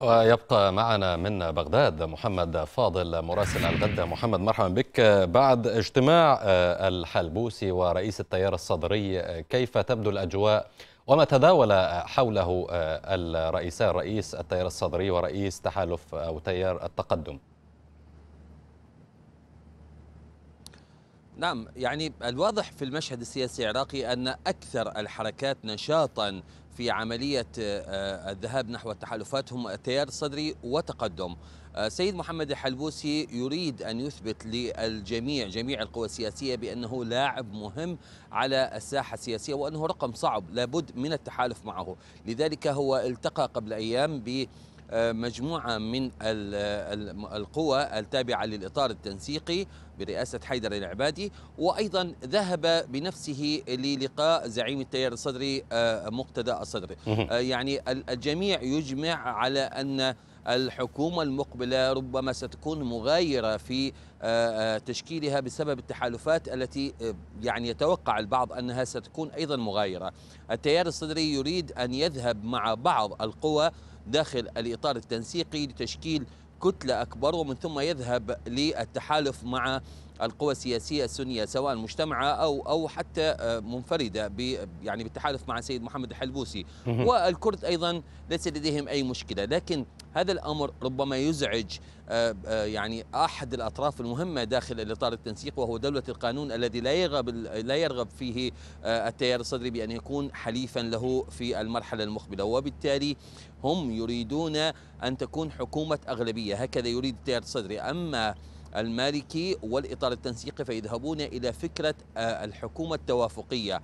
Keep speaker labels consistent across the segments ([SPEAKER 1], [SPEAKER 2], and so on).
[SPEAKER 1] ويبقى معنا من بغداد محمد فاضل مراسل الغد محمد مرحبا بك بعد اجتماع آه، الحلبوسي ورئيس التيار الصدري آه، كيف تبدو الأجواء وما تداول حوله آه، الرئيسان رئيس التيار الصدري ورئيس تحالف أو تيار التقدم
[SPEAKER 2] نعم يعني الواضح في المشهد السياسي العراقي أن أكثر الحركات نشاطا في عملية آه، آه، الذهاب نحو التحالفات هم التيار الصدري وتقدم آه، سيد محمد الحلبوسي يريد أن يثبت للجميع جميع القوى السياسية بأنه لاعب مهم على الساحة السياسية وأنه رقم صعب لابد من التحالف معه لذلك هو التقى قبل أيام ب مجموعة من القوى التابعة للإطار التنسيقي برئاسة حيدر العبادي وأيضا ذهب بنفسه للقاء زعيم التيار الصدري آه، مقتدى الصدري آه، يعني الجميع يجمع على أن الحكومة المقبلة ربما ستكون مغايرة في آه، تشكيلها بسبب التحالفات التي يعني يتوقع البعض أنها ستكون أيضا مغايرة التيار الصدري يريد أن يذهب مع بعض القوى داخل الإطار التنسيقي لتشكيل كتلة أكبر ومن ثم يذهب للتحالف مع القوى السياسية السنية سواء مجتمعة أو أو حتى آه، منفردة يعني بالتحالف مع السيد محمد الحلبوسي والكرد أيضا ليس لديهم أي مشكلة لكن هذا الأمر ربما يزعج آه، آه، يعني أحد الأطراف المهمة داخل الإطار التنسيق وهو دولة القانون الذي لا يرغب لا يرغب فيه التيار الصدري بأن يكون حليفا له في المرحلة المقبلة وبالتالي هم يريدون أن تكون حكومة أغلبية هكذا يريد التيار الصدري أما المالكي والإطار التنسيقي فيذهبون إلى فكرة آه، الحكومة التوافقية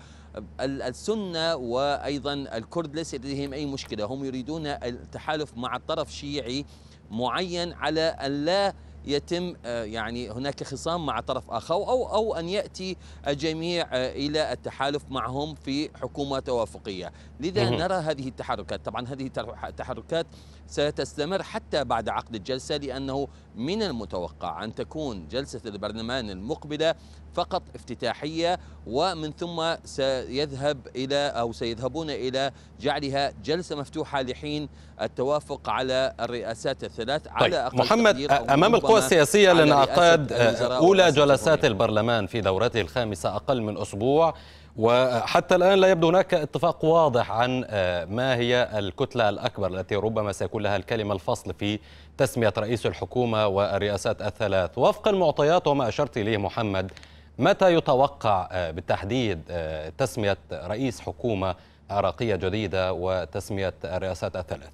[SPEAKER 2] السنة وأيضا الكرد ليس لديهم أي مشكلة هم يريدون التحالف مع طرف شيعي معين على أن لا يتم آه، يعني هناك خصام مع طرف آخر أو, أو أن يأتي الجميع آه، إلى التحالف معهم في حكومة توافقية لذا نرى هذه التحركات طبعا هذه التحركات ستستمر حتى بعد عقد الجلسة لأنه من المتوقع أن تكون جلسة البرلمان المقبلة فقط افتتاحية ومن ثم سيذهب إلى أو سيذهبون إلى جعلها جلسة مفتوحة لحين التوافق على الرئاسات الثلاث طيب على أقل محمد أمام القوى السياسية لانعقاد أولى جلسات
[SPEAKER 1] البرلمان في دورته الخامسة أقل من أسبوع وحتى الآن لا يبدو هناك اتفاق واضح عن آه، ما هي الكتلة الأكبر التي ربما سيكون لها الكلمة الفصل في تسمية رئيس الحكومة والرئاسات الثلاث وفق المعطيات وما أشرت إليه محمد متى يتوقع آه، بالتحديد آه، تسمية رئيس حكومة عراقية جديدة وتسمية الرئاسات الثلاث؟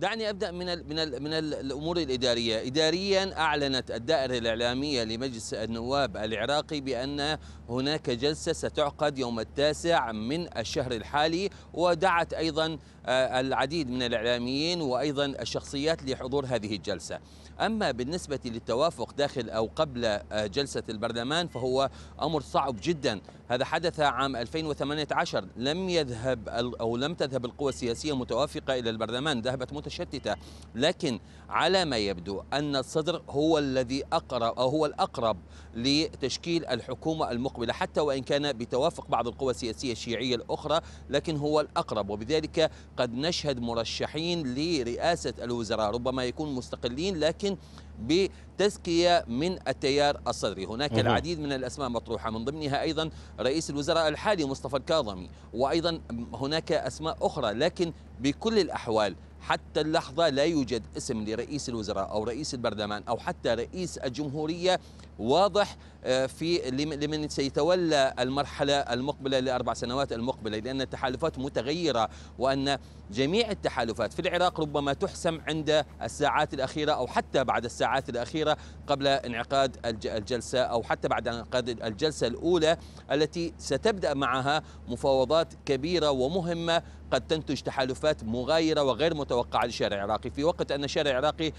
[SPEAKER 2] دعني ابدا من الـ من الـ من الـ الامور الاداريه، اداريا اعلنت الدائره الاعلاميه لمجلس النواب العراقي بان هناك جلسه ستعقد يوم التاسع من الشهر الحالي ودعت ايضا آه، العديد من الاعلاميين وايضا الشخصيات لحضور هذه الجلسه. اما بالنسبه للتوافق داخل او قبل آه، جلسه البرلمان فهو امر صعب جدا، هذا حدث عام 2018 لم يذهب او لم تذهب القوى السياسيه متوافقه الى البرلمان، ذهبت متشتته لكن على ما يبدو ان الصدر هو الذي اقرب او هو الاقرب لتشكيل الحكومه المقبله حتى وان كان بتوافق بعض القوى السياسيه الشيعيه الاخرى لكن هو الاقرب وبذلك قد نشهد مرشحين لرئاسه الوزراء ربما يكون مستقلين لكن بتزكية من التيار الصدري هناك العديد من الأسماء مطروحة من ضمنها أيضا رئيس الوزراء الحالي مصطفى الكاظمي وأيضا هناك أسماء أخرى لكن بكل الأحوال حتى اللحظة لا يوجد اسم لرئيس الوزراء أو رئيس البرلمان أو حتى رئيس الجمهورية واضح آه، في لمن سيتولى المرحلة المقبلة لأربع سنوات المقبلة لأن التحالفات متغيرة وأن جميع التحالفات في العراق ربما تحسم عند الساعات الأخيرة أو حتى بعد الساعات الأخيرة قبل انعقاد الجلسة أو حتى بعد انعقاد الجلسة الأولى التي ستبدأ معها مفاوضات كبيرة ومهمة قد تنتج تحالفات مغايرة وغير متوقعة للشارع العراقي في وقت أن الشارع العراقي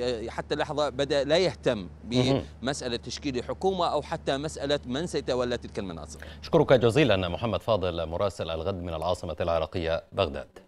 [SPEAKER 2] آه، حتى اللحظة بدأ لا يهتم
[SPEAKER 1] بمسألة
[SPEAKER 2] تشكيل حكومة أو حتى مسألة من سيتولى تلك المناصب
[SPEAKER 1] أشكرك جزيلا محمد فاضل مراسل الغد من العاصمة العراقية بغداد